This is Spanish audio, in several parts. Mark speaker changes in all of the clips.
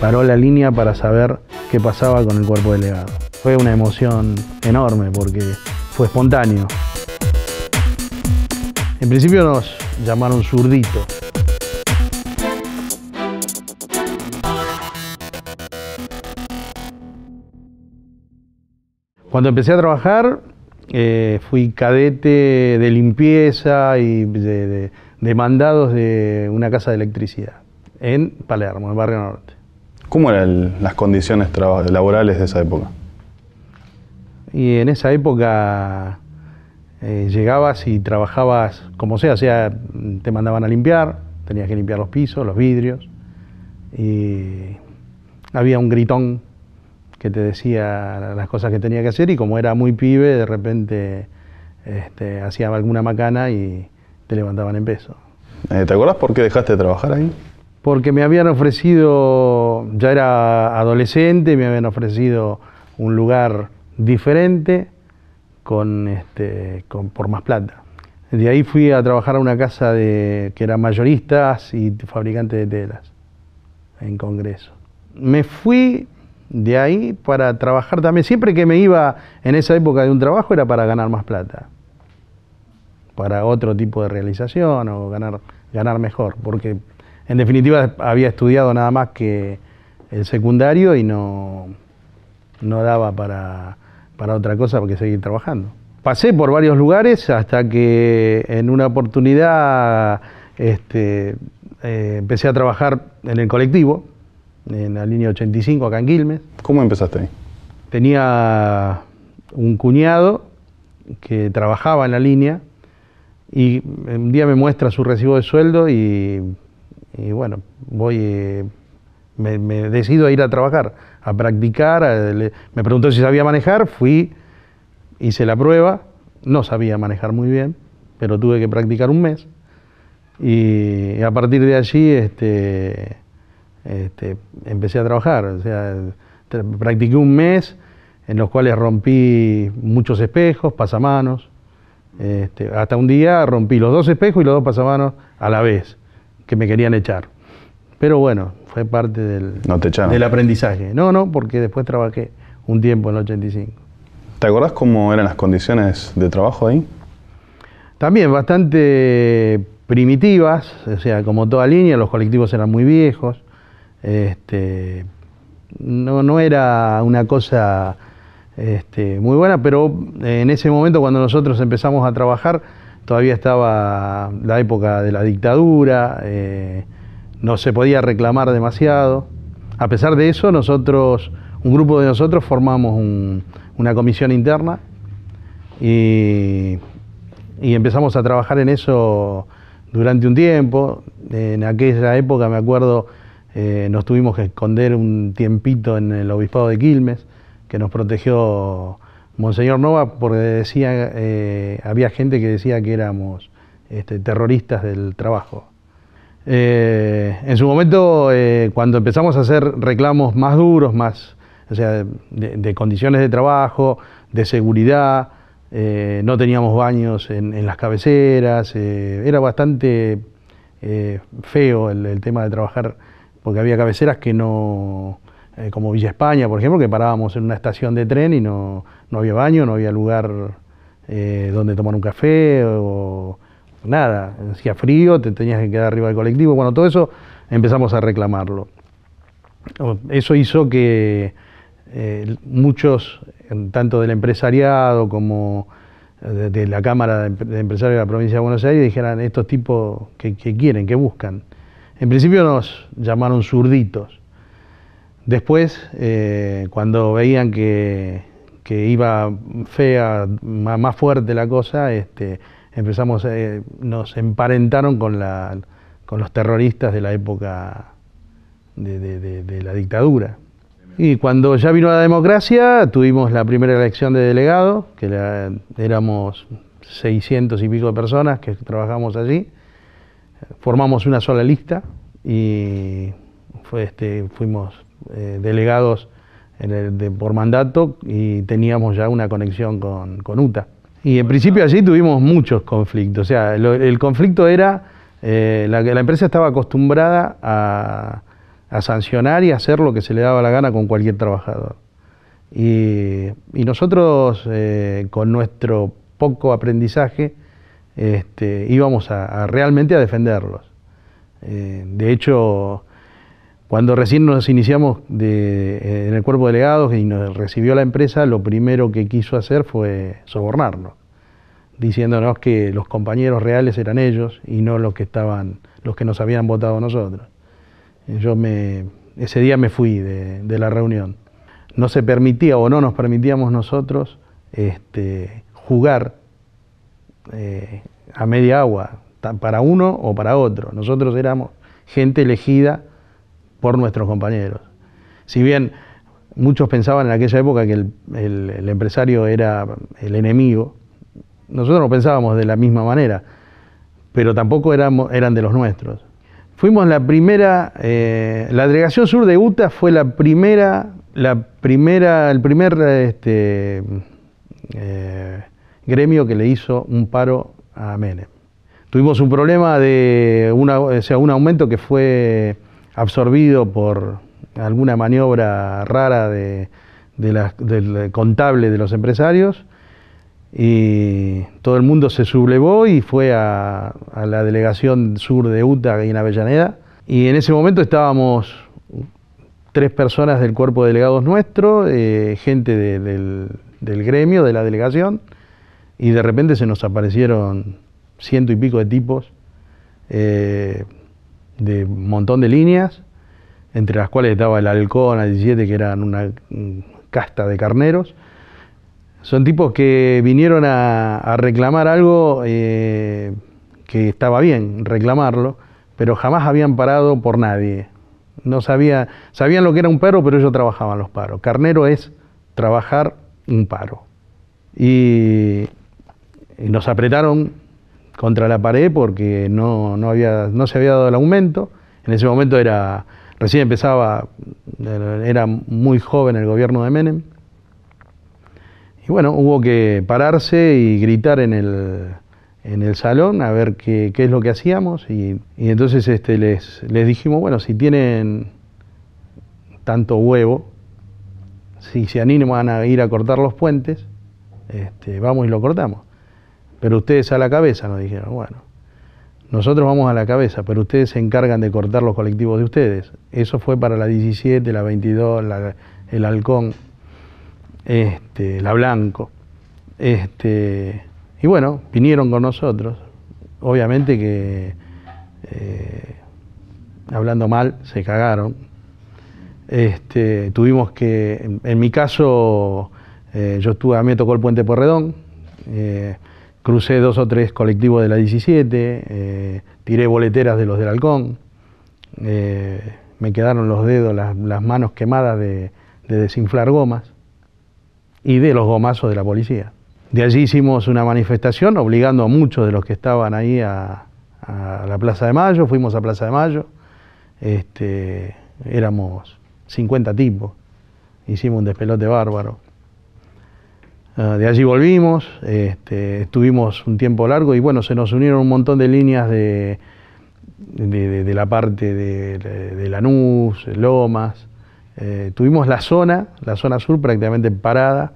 Speaker 1: Paró la línea para saber qué pasaba con el cuerpo delegado. Fue una emoción enorme porque fue espontáneo. En principio nos llamaron zurdito. Cuando empecé a trabajar, eh, fui cadete de limpieza y de mandados de una casa de electricidad en Palermo, en Barrio Norte. ¿Cómo eran las condiciones laborales de esa época? Y en esa época eh, llegabas y trabajabas como sea, o sea, te mandaban a limpiar, tenías que limpiar los pisos, los vidrios, y había un gritón que te decía las cosas que tenía que hacer y como era muy pibe, de repente este, hacía alguna macana y te levantaban en peso. Eh, ¿Te acordás por qué dejaste de trabajar ahí? Porque me habían ofrecido ya era adolescente, me habían ofrecido un lugar diferente con, este, por más plata. De ahí fui a trabajar a una casa de, que era mayoristas y fabricante de telas en Congreso. Me fui de ahí para trabajar también. Siempre que me iba en esa época de un trabajo era para ganar más plata, para otro tipo de realización o ganar, ganar mejor, porque en definitiva había estudiado nada más que secundario y no, no daba para, otra cosa que seguir trabajando. Pasé por varios lugares hasta que en una oportunidad este, eh, empecé a trabajar en el colectivo, en la línea 85 acá en Quilmes. ¿Cómo empezaste ahí? Tenía un cuñado que trabajaba en la línea y un día me muestra su recibo de sueldo y, bueno, voy... Eh, me, decido a ir a trabajar, a practicar. me preguntó si sabía manejar, fui, hice la prueba, no sabía manejar muy bien, pero tuve que practicar un mes. Y, a partir de allí este, este empecé a trabajar. practiqué un mes en los cuales rompí muchos espejos, pasamanos. Este, hasta un día rompí los dos espejos y los dos pasamanos a la vez, que me querían echar. Pero bueno, fue parte del, aprendizaje. No, no, porque después trabajé un tiempo en el 85. ¿Te acordás cómo eran las condiciones de trabajo ahí? También bastante primitivas, o sea, como toda línea, los colectivos eran muy viejos. Este, no, no era una cosa este, muy buena, pero en ese momento cuando nosotros empezamos a trabajar, todavía estaba la época de la dictadura. Eh, no se podía reclamar demasiado. A pesar de eso, nosotros, un grupo de nosotros formamos una comisión interna y, empezamos a trabajar en eso durante un tiempo. En aquella época, me acuerdo, eh, nos tuvimos que esconder un tiempito en el obispado de Quilmes, que nos protegió Monseñor Nova, porque decía, eh, había gente que decía que éramos este, terroristas del trabajo. Eh, en su momento, eh, cuando empezamos a hacer reclamos más duros, más, o sea, de, condiciones de trabajo, de seguridad, eh, no teníamos baños en, las cabeceras, eh, era bastante feo el, el, tema de trabajar, porque había cabeceras que no, como Villa España, por ejemplo, que parábamos en una estación de tren y no, no había baño, no había lugar donde tomar un café o nada, hacía frío, te tenías que quedar arriba del colectivo, bueno, todo eso empezamos a reclamarlo. Eso hizo que eh, muchos, tanto del empresariado como eh, de, la Cámara de Empresarios de la Provincia de Buenos Aires, dijeran estos tipos ¿qué quieren, qué buscan. En principio nos llamaron zurditos. Después, eh, cuando veían que, iba fea, más fuerte la cosa, este, empezamos, eh, nos emparentaron con, los terroristas de la época de, la dictadura. Y cuando ya vino la democracia, tuvimos la primera elección de delegado, que éramos 600 y pico de personas que trabajamos allí. Formamos una sola lista y este, fuimos eh, delegados por mandato y teníamos ya una conexión con UTA. Y en principio allí tuvimos muchos conflictos. O sea, el conflicto era, eh, la, empresa estaba acostumbrada a, sancionar y hacer lo que se le daba la gana con cualquier trabajador. Y, nosotros, eh, con nuestro poco aprendizaje, este, íbamos a, realmente a defenderlos. Eh, de hecho, cuando recién nos iniciamos en el cuerpo de delegados y nos recibió la empresa, lo primero que quiso hacer fue sobornarnos, diciéndonos que los compañeros reales eran ellos y no los que estaban, los que nos habían votado nosotros. Yo me, ese día me fui de, la reunión. No se permitía o no nos permitíamos nosotros este, jugar eh, a media agua, para uno o para otro. Nosotros éramos gente elegida por nuestros compañeros. Si bien muchos pensaban en aquella época que el, empresario era el enemigo, nosotros no pensábamos de la misma manera, pero tampoco éramos, eran de los nuestros. Fuimos la primera, eh, la delegación sur de Utah fue la primera, la primera, el primer este, eh, gremio que le hizo un paro a Mene. Tuvimos un problema de o sea, un aumento que fue absorbido por alguna maniobra rara de, del eh, contable de los empresarios y todo el mundo se sublevó y fue a, la delegación sur de Utah y en Avellaneda y en ese momento estábamos tres personas del cuerpo de delegados nuestro, eh, gente del, gremio, de la delegación y de repente se nos aparecieron ciento y pico de tipos eh, de un montón de líneas, entre las cuales estaba el Halcón el 17 que eran una casta de carneros. Son tipos que vinieron a, reclamar algo eh, que estaba bien, reclamarlo, pero jamás habían parado por nadie. No sabía, sabían lo que era un perro, pero ellos trabajaban los paros. Carnero es trabajar un paro. y nos apretaron contra la pared porque no, no, había, no se había dado el aumento. En ese momento era, recién empezaba, era muy joven el gobierno de Menem. Y bueno, hubo que pararse y gritar en el, en el salón a ver qué, es lo que hacíamos. Y, entonces este, les, les dijimos, bueno, si tienen tanto huevo, si se animan a ir a cortar los puentes, este, vamos y lo cortamos pero ustedes a la cabeza, nos dijeron, bueno, nosotros vamos a la cabeza, pero ustedes se encargan de cortar los colectivos de ustedes. Eso fue para la 17, la 22, el Halcón, este, la Blanco. Este, y bueno, vinieron con nosotros. Obviamente que, eh, hablando mal, se cagaron. Este, tuvimos que, en, mi caso, eh, yo estuve, a mí me tocó el puente Porredón. Eh, crucé dos o tres colectivos de la 17, eh, tiré boleteras de los del halcón, eh, me quedaron los dedos, las, manos quemadas de, desinflar gomas y de los gomazos de la policía. De allí hicimos una manifestación obligando a muchos de los que estaban ahí a, la Plaza de Mayo, fuimos a Plaza de Mayo, este, éramos 50 tipos, hicimos un despelote bárbaro. Ah, de allí volvimos, este, estuvimos un tiempo largo y bueno, se nos unieron un montón de líneas de, la parte de, Lanús, Lomas. Eh, tuvimos la zona, la zona sur prácticamente parada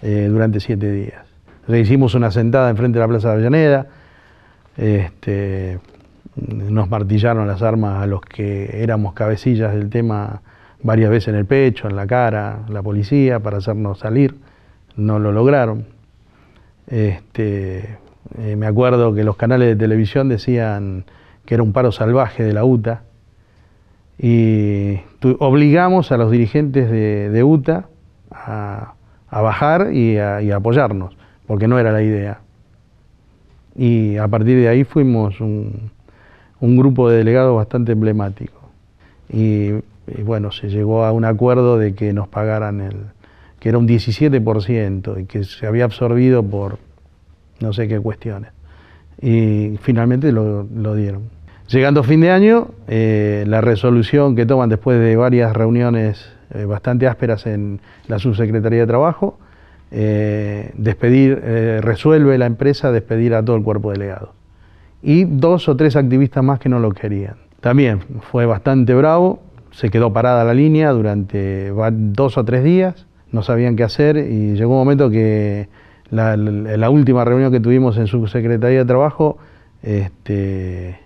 Speaker 1: eh, durante siete días. Le hicimos una sentada enfrente de la Plaza de Avellaneda, este, nos martillaron las armas a los que éramos cabecillas del tema varias veces en el pecho, en la cara, la policía, para hacernos salir no lo lograron. Este, eh, me acuerdo que los canales de televisión decían que era un paro salvaje de la UTA y obligamos a los dirigentes de, UTA a, bajar y a, apoyarnos, porque no era la idea. Y a partir de ahí fuimos un, grupo de delegados bastante emblemático. y bueno, se llegó a un acuerdo de que nos pagaran el, que era un 17% y que se había absorbido por no sé qué cuestiones. Y finalmente lo, lo dieron. Llegando fin de año, eh, la resolución que toman después de varias reuniones eh, bastante ásperas en la Subsecretaría de Trabajo, eh, despedir, resuelve la empresa despedir a todo el cuerpo delegado. Y dos o tres activistas más que no lo querían. También fue bastante bravo, se quedó parada la línea durante dos o tres días no sabían qué hacer y llegó un momento que la, última reunión que tuvimos en Subsecretaría de Trabajo, este,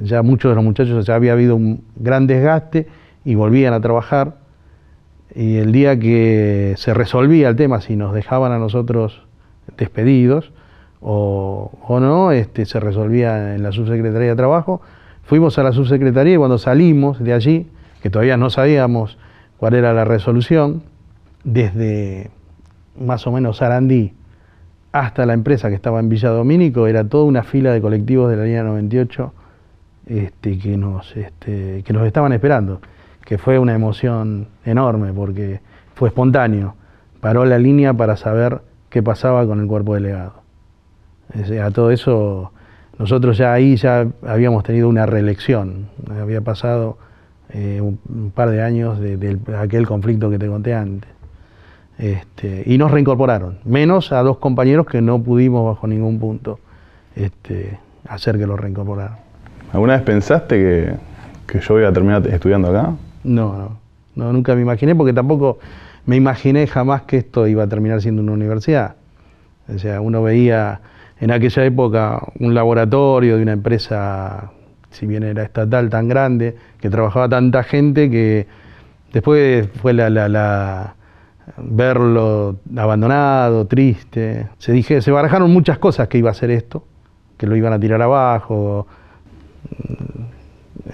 Speaker 1: ya muchos de los muchachos ya había habido un gran desgaste y volvían a trabajar. Y el día que se resolvía el tema, si nos dejaban a nosotros despedidos o, o no, este, se resolvía en la subsecretaría de Trabajo. Fuimos a la subsecretaría y cuando salimos de allí, que todavía no sabíamos cuál era la resolución, desde más o menos Arandí hasta la empresa que estaba en Villa Domínico, era toda una fila de colectivos de la línea 98 este, que, nos, este, que nos estaban esperando, que fue una emoción enorme porque fue espontáneo. Paró la línea para saber qué pasaba con el cuerpo delegado. A todo eso, nosotros ya ahí ya habíamos tenido una reelección, había pasado eh, un, par de años de aquel conflicto que te conté antes. Este, y nos reincorporaron, menos a dos compañeros que no pudimos bajo ningún punto este, hacer que los reincorporaran. ¿Alguna vez pensaste que, yo iba a terminar estudiando acá? No, no, nunca me imaginé porque tampoco me imaginé jamás que esto iba a terminar siendo una universidad. O sea, uno veía en aquella época un laboratorio de una empresa, si bien era estatal, tan grande, que trabajaba tanta gente que después fue la verlo abandonado, triste. Se, dije, se barajaron muchas cosas que iba a hacer esto, que lo iban a tirar abajo. Mm,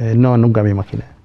Speaker 1: eh, no, nunca me imaginé.